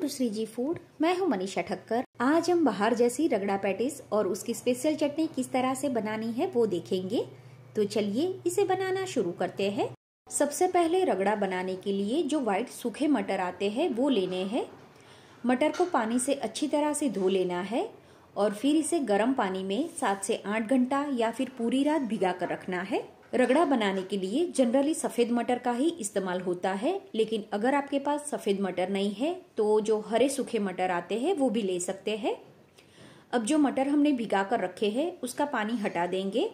to Shri ji food मैं हूं मनीषा ठक्कर आज हम बाहर जैसी रगड़ा पैटिस और उसकी स्पेशल चटनी किस तरह से बनानी है वो देखेंगे तो चलिए इसे बनाना शुरू करते हैं सबसे पहले रगड़ा बनाने के लिए जो वाइट सूखे मटर आते हैं वो लेने हैं मटर को पानी से अच्छी तरह से धो लेना है और फिर इसे गर्म पानी में सात से आठ घंटा या फिर पूरी रात भिगा कर रखना है रगड़ा बनाने के लिए जनरली सफ़ेद मटर का ही इस्तेमाल होता है लेकिन अगर आपके पास सफ़ेद मटर नहीं है तो जो हरे सूखे मटर आते हैं वो भी ले सकते हैं अब जो मटर हमने भिगा कर रखे हैं उसका पानी हटा देंगे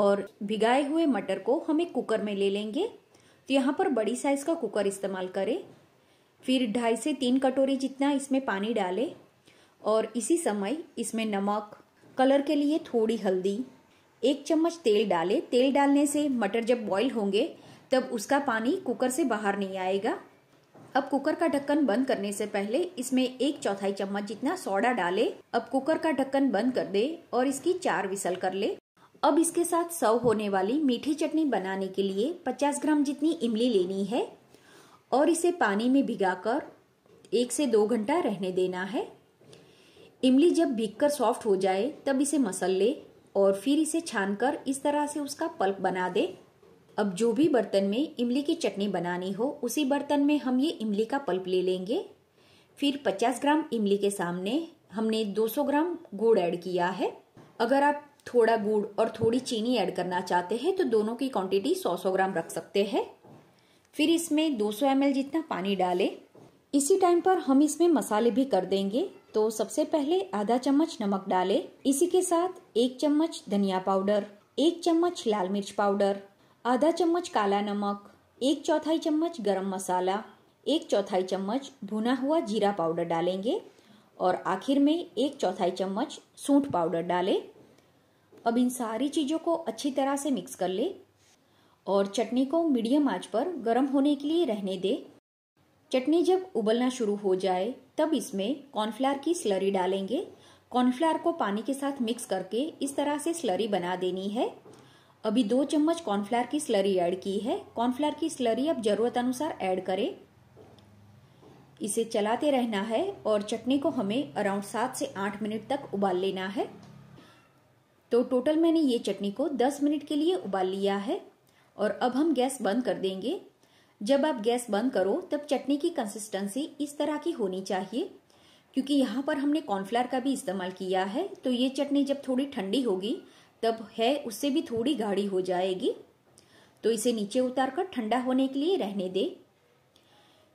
और भिगाए हुए मटर को हम एक कुकर में ले लेंगे तो यहाँ पर बड़ी साइज़ का कुकर इस्तेमाल करें फिर ढाई से तीन कटोरी जितना इसमें पानी डालें और इसी समय इसमें नमक कलर के लिए थोड़ी हल्दी एक चम्मच तेल डालें तेल डालने से मटर जब बॉईल होंगे तब उसका पानी कुकर से बाहर नहीं आएगा अब कुकर का ढक्कन बंद करने से पहले इसमें एक चौथाई चम्मच जितना सोडा डालें अब कुकर का ढक्कन बंद कर दे और इसकी चार विसल कर ले अब इसके साथ सर्व होने वाली मीठी चटनी बनाने के लिए 50 ग्राम जितनी इमली लेनी है और इसे पानी में भिगाकर एक से दो घंटा रहने देना है इमली जब भीग कर सॉफ्ट हो जाए तब इसे मसल ले और फिर इसे छानकर इस तरह से उसका पल्प बना दे अब जो भी बर्तन में इमली की चटनी बनानी हो उसी बर्तन में हम ये इमली का पल्प ले लेंगे फिर 50 ग्राम इमली के सामने हमने 200 ग्राम गुड़ ऐड किया है अगर आप थोड़ा गुड़ और थोड़ी चीनी ऐड करना चाहते हैं तो दोनों की क्वांटिटी 100-100 ग्राम रख सकते हैं फिर इसमें 200 ml जितना पानी डालें इसी टाइम पर हम इसमें मसाले भी कर देंगे तो सबसे पहले आधा चम्मच नमक डालें इसी के साथ एक चम्मच धनिया पाउडर एक चम्मच लाल मिर्च पाउडर आधा चम्मच काला नमक एक चौथाई चम्मच गरम मसाला एक चौथाई चम्मच भुना हुआ जीरा पाउडर डालेंगे और आखिर में एक चौथाई चम्मच सूंठ पाउडर डालें अब इन सारी चीज़ों को अच्छी तरह से मिक्स कर लें और चटनी को मीडियम आंच पर गर्म होने के लिए रहने दें चटनी जब उबलना शुरू हो जाए तब इसमें कॉर्नफ्लावर की स्लरी डालेंगे कॉर्नफ्लावर को पानी के साथ मिक्स करके इस तरह से स्लरी बना देनी है अभी दो चम्मच कॉर्नफ्लावर की स्लरी ऐड की है कॉर्नफ्लावर की स्लरी अब ज़रूरत अनुसार ऐड करें इसे चलाते रहना है और चटनी को हमें अराउंड सात से आठ मिनट तक उबाल लेना है तो टोटल मैंने ये चटनी को दस मिनट के लिए उबाल लिया है और अब हम गैस बंद कर देंगे जब आप गैस बंद करो तब चटनी की कंसिस्टेंसी इस तरह की होनी चाहिए क्योंकि यहाँ पर हमने कॉर्नफ्लावर का भी इस्तेमाल किया है तो ये चटनी जब थोड़ी ठंडी होगी तब है उससे भी थोड़ी गाढ़ी हो जाएगी तो इसे नीचे उतार कर ठंडा होने के लिए रहने दे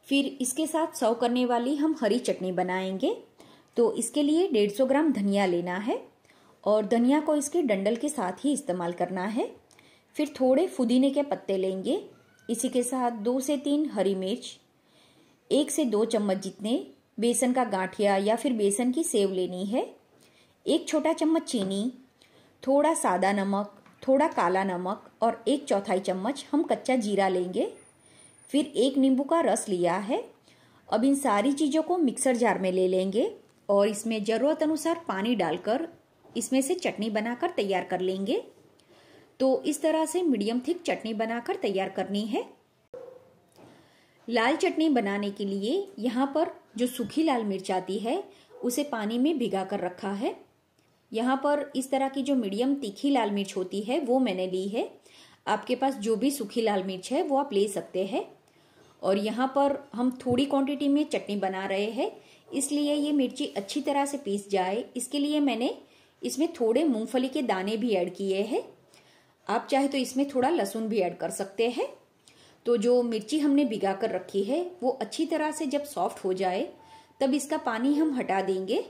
फिर इसके साथ सर्व करने वाली हम हरी चटनी बनाएंगे तो इसके लिए डेढ़ सौ ग्राम धनिया लेना है और धनिया को इसके डंडल के साथ ही इस्तेमाल करना है फिर थोड़े फुदीने के पत्ते लेंगे इसी के साथ दो से तीन हरी मिर्च एक से दो चम्मच जितने बेसन का गांठिया या फिर बेसन की सेव लेनी है एक छोटा चम्मच चीनी थोड़ा सादा नमक थोड़ा काला नमक और एक चौथाई चम्मच हम कच्चा जीरा लेंगे फिर एक नींबू का रस लिया है अब इन सारी चीज़ों को मिक्सर जार में ले लेंगे और इसमें ज़रूरत अनुसार पानी डालकर इसमें से चटनी बनाकर तैयार कर लेंगे तो इस तरह से मीडियम थिक चटनी बनाकर तैयार करनी है लाल चटनी बनाने के लिए यहाँ पर जो सूखी लाल मिर्च आती है उसे पानी में भिगा कर रखा है यहाँ पर इस तरह की जो मीडियम तीखी लाल मिर्च होती है वो मैंने ली है आपके पास जो भी सूखी लाल मिर्च है वो आप ले सकते हैं और यहाँ पर हम थोड़ी क्वांटिटी में चटनी बना रहे हैं इसलिए ये मिर्ची अच्छी तरह से पीस जाए इसके लिए मैंने इसमें थोड़े मूंगफली के दाने भी ऐड किए हैं आप चाहे तो इसमें थोड़ा लहसुन भी ऐड कर सकते हैं तो जो मिर्ची हमने भिगा कर रखी है वो अच्छी तरह से जब सॉफ्ट हो जाए तब इसका पानी हम हटा देंगे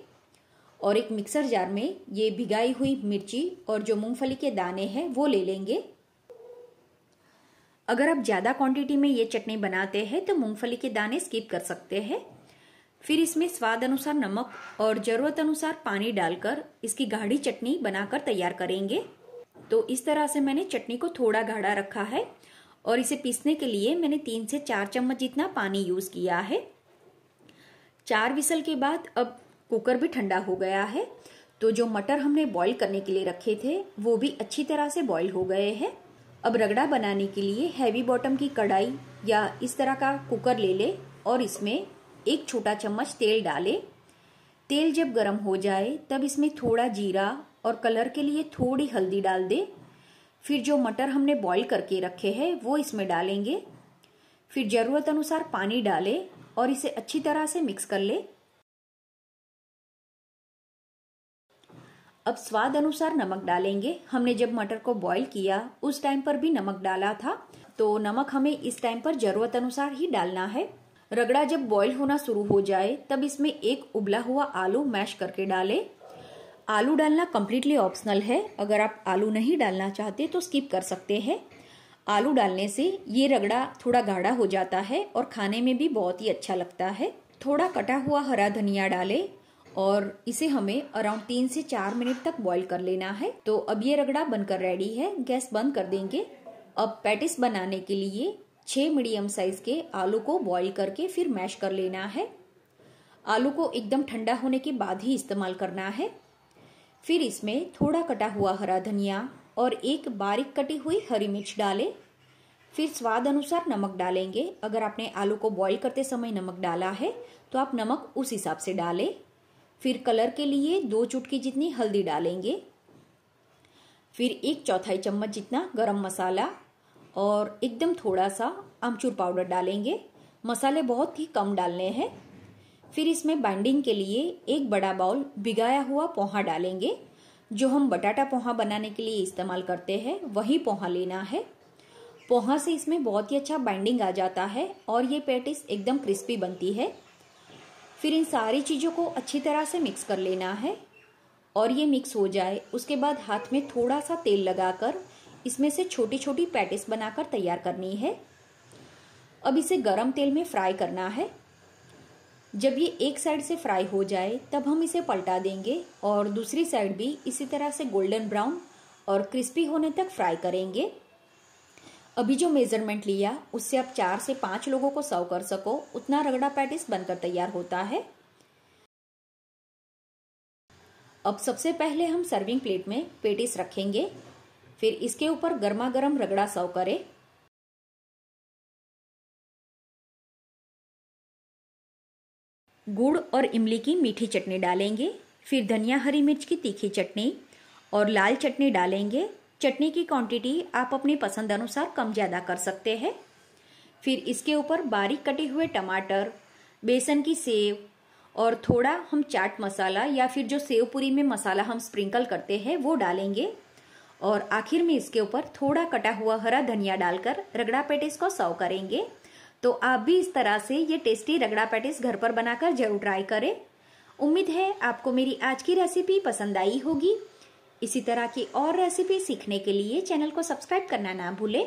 और एक मिक्सर जार में ये भिगाई हुई मिर्ची और जो मूंगफली के दाने हैं वो ले लेंगे अगर आप ज़्यादा क्वांटिटी में ये चटनी बनाते हैं तो मूंगफली के दाने स्किप कर सकते हैं फिर इसमें स्वाद अनुसार नमक और ज़रूरत अनुसार पानी डालकर इसकी गाढ़ी चटनी बनाकर तैयार करेंगे तो इस तरह से मैंने चटनी को थोड़ा गाढ़ा रखा है और इसे पीसने के लिए मैंने तीन से चार चम्मच जितना पानी यूज़ किया है चार विसल के बाद अब कुकर भी ठंडा हो गया है तो जो मटर हमने बॉईल करने के लिए रखे थे वो भी अच्छी तरह से बॉईल हो गए हैं अब रगड़ा बनाने के लिए हैवी बॉटम की कढ़ाई या इस तरह का कुकर ले ले और इसमें एक छोटा चम्मच तेल डाले तेल जब गर्म हो जाए तब इसमें थोड़ा जीरा और कलर के लिए थोड़ी हल्दी डाल दें फिर जो मटर हमने बॉईल करके रखे हैं वो इसमें डालेंगे फिर ज़रूरत अनुसार पानी डालें और इसे अच्छी तरह से मिक्स कर लें अब स्वाद अनुसार नमक डालेंगे हमने जब मटर को बॉईल किया उस टाइम पर भी नमक डाला था तो नमक हमें इस टाइम पर ज़रूरत अनुसार ही डालना है रगड़ा जब बॉईल होना शुरू हो जाए तब इसमें एक उबला हुआ आलू मैश करके डालें आलू डालना कम्प्लीटली ऑप्शनल है अगर आप आलू नहीं डालना चाहते तो स्किप कर सकते हैं आलू डालने से ये रगड़ा थोड़ा गाढ़ा हो जाता है और खाने में भी बहुत ही अच्छा लगता है थोड़ा कटा हुआ हरा धनिया डालें और इसे हमें अराउंड तीन से चार मिनट तक बॉईल कर लेना है तो अब ये रगड़ा बनकर रेडी है गैस बंद कर देंगे अब पैटिस बनाने के लिए छः मीडियम साइज के आलू को बॉईल करके फिर मैश कर लेना है आलू को एकदम ठंडा होने के बाद ही इस्तेमाल करना है फिर इसमें थोड़ा कटा हुआ हरा धनिया और एक बारीक कटी हुई हरी मिर्च डालें फिर स्वाद अनुसार नमक डालेंगे अगर आपने आलू को बॉईल करते समय नमक डाला है तो आप नमक उस हिसाब से डालें फिर कलर के लिए दो चुटकी जितनी हल्दी डालेंगे फिर एक चौथाई चम्मच जितना गरम मसाला और एकदम थोड़ा सा आमचूर पाउडर डालेंगे मसाले बहुत ही कम डालने हैं फिर इसमें बाइंडिंग के लिए एक बड़ा बाउल भिगाया हुआ पोहा डालेंगे जो हम बटाटा पोहा बनाने के लिए इस्तेमाल करते हैं वही पोहा लेना है पोहा से इसमें बहुत ही अच्छा बाइंडिंग आ जाता है और ये पैटिस एकदम क्रिस्पी बनती है फिर इन सारी चीज़ों को अच्छी तरह से मिक्स कर लेना है और ये मिक्स हो जाए उसके बाद हाथ में थोड़ा सा तेल लगाकर इसमें से छोटी छोटी पैटिस बनाकर तैयार करनी है अब इसे गरम तेल में फ्राई करना है जब ये एक साइड से फ्राई हो जाए तब हम इसे पलटा देंगे और दूसरी साइड भी इसी तरह से गोल्डन ब्राउन और क्रिस्पी होने तक फ्राई करेंगे अभी जो मेज़रमेंट लिया उससे आप चार से पाँच लोगों को सर्व कर सको उतना रगड़ा पैटिस बनकर तैयार होता है अब सबसे पहले हम सर्विंग प्लेट में पेटिस रखेंगे फिर इसके ऊपर गर्मा गर्म रगड़ा सर्व करें गुड़ और इमली की मीठी चटनी डालेंगे फिर धनिया हरी मिर्च की तीखी चटनी और लाल चटनी डालेंगे चटनी की क्वांटिटी आप अपनी पसंद अनुसार कम ज़्यादा कर सकते हैं फिर इसके ऊपर बारीक कटे हुए टमाटर बेसन की सेव और थोड़ा हम चाट मसाला या फिर जो सेव पूरी में मसाला हम स्प्रिंकल करते हैं वो डालेंगे और आखिर में इसके ऊपर थोड़ा कटा हुआ हरा धनिया डालकर रगड़ा पेटिस को सर्व करेंगे तो आप भी इस तरह से ये टेस्टी रगड़ा पैटिस घर पर बनाकर जरूर ट्राई करें उम्मीद है आपको मेरी आज की रेसिपी पसंद आई होगी इसी तरह की और रेसिपी सीखने के लिए चैनल को सब्सक्राइब करना ना भूलें